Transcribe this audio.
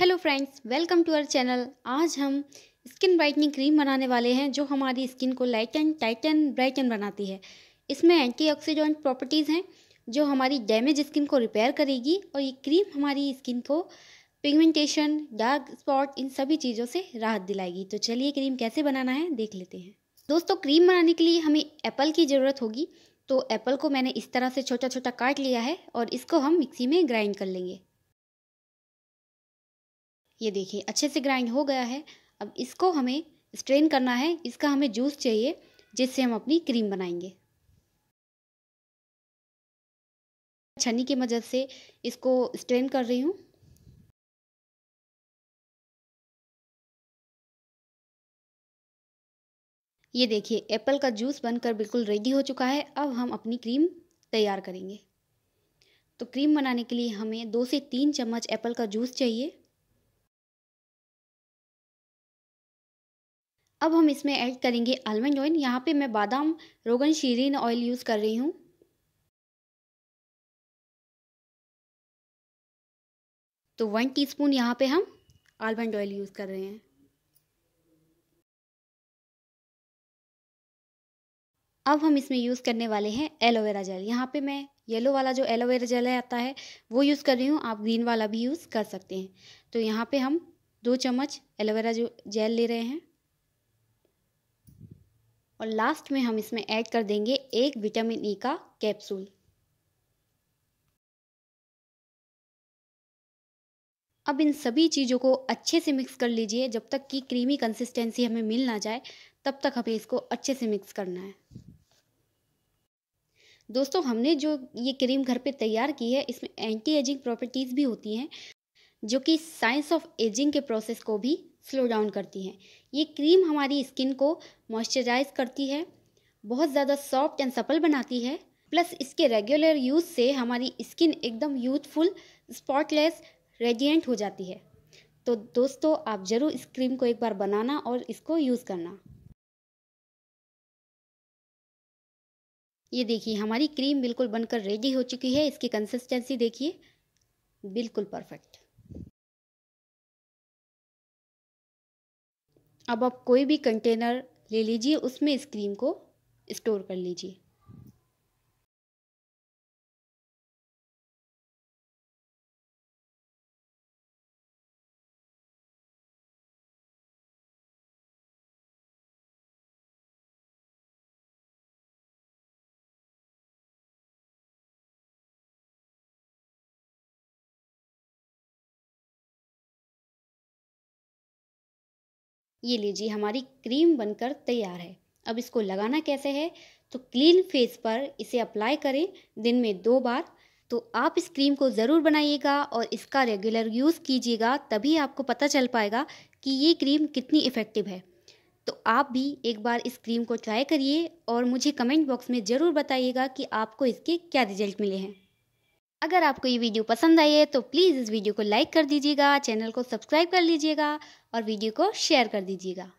hello friends welcome to our channel आज हम skin brightening cream बनाने वाले हैं जो हमारी स्किन को light and tight and bright and बनाती है इसमें एंटीऑक्सीडेंट प्रॉपर्टीज़ हैं जो हमारी डैमेज स्किन को रिपेयर करेगी और ये क्रीम हमारी स्किन को पिगमेंटेशन डार्क स्पॉट इन सभी चीज़ों से राहत दिलाएगी तो चलिए क्रीम कैसे बनाना है देख लेते हैं दोस्तों क्रीम बनाने के लिए हमें एप्पल की ज़रूरत होगी तो एप्पल को मैंने इस तरह से छोटा छोटा काट लिया है और इसको हम मिक्सी में ग्राइंड कर लेंगे ये देखिए अच्छे से ग्राइंड हो गया है अब इसको हमें स्ट्रेन करना है इसका हमें जूस चाहिए जिससे हम अपनी क्रीम बनाएंगे छन्नी की मदद से इसको स्ट्रेन कर रही हूँ ये देखिए एप्पल का जूस बनकर बिल्कुल रेडी हो चुका है अब हम अपनी क्रीम तैयार करेंगे तो क्रीम बनाने के लिए हमें दो से तीन चम्मच एप्पल का जूस चाहिए अब हम इसमें ऐड करेंगे आलमंड ऑयल यहाँ पे मैं बादाम रोगन शीरिन ऑयल यूज़ कर रही हूँ तो वन टीस्पून यहाँ पे हम आलमंड ऑयल यूज़ कर रहे हैं अब हम इसमें यूज़ करने वाले हैं एलोवेरा जेल यहाँ पे मैं येलो वाला जो एलोवेरा जेल आता है वो यूज़ कर रही हूँ आप ग्रीन वाला भी यूज़ कर सकते हैं तो यहाँ पे हम दो चम्मच एलोवेरा जो जेल ले रहे हैं और लास्ट में हम इसमें ऐड कर देंगे एक विटामिन ई e का कैप्सूल अब इन सभी चीज़ों को अच्छे से मिक्स कर लीजिए जब तक कि क्रीमी कंसिस्टेंसी हमें मिल ना जाए तब तक हमें इसको अच्छे से मिक्स करना है दोस्तों हमने जो ये क्रीम घर पे तैयार की है इसमें एंटी एजिंग प्रॉपर्टीज़ भी होती हैं जो कि साइंस ऑफ एजिंग के प्रोसेस को भी स्लो डाउन करती है ये क्रीम हमारी स्किन को मॉइस्चराइज करती है बहुत ज़्यादा सॉफ्ट एंड सपल बनाती है प्लस इसके रेगुलर यूज़ से हमारी स्किन एकदम यूथफुल स्पॉटलेस रेडिएंट हो जाती है तो दोस्तों आप ज़रूर इस क्रीम को एक बार बनाना और इसको यूज़ करना ये देखिए हमारी क्रीम बिल्कुल बनकर रेडी हो चुकी है इसकी कंसिस्टेंसी देखिए बिल्कुल परफेक्ट अब आप कोई भी कंटेनर ले लीजिए उसमें इस क्रीम को स्टोर कर लीजिए ये लीजिए हमारी क्रीम बनकर तैयार है अब इसको लगाना कैसे है तो क्लीन फेस पर इसे अप्लाई करें दिन में दो बार तो आप इस क्रीम को ज़रूर बनाइएगा और इसका रेगुलर यूज़ कीजिएगा तभी आपको पता चल पाएगा कि ये क्रीम कितनी इफ़ेक्टिव है तो आप भी एक बार इस क्रीम को ट्राई करिए और मुझे कमेंट बॉक्स में ज़रूर बताइएगा कि आपको इसके क्या रिजल्ट मिले हैं अगर आपको ये वीडियो पसंद आई है तो प्लीज़ इस वीडियो को लाइक कर दीजिएगा चैनल को सब्सक्राइब कर लीजिएगा और वीडियो को शेयर कर दीजिएगा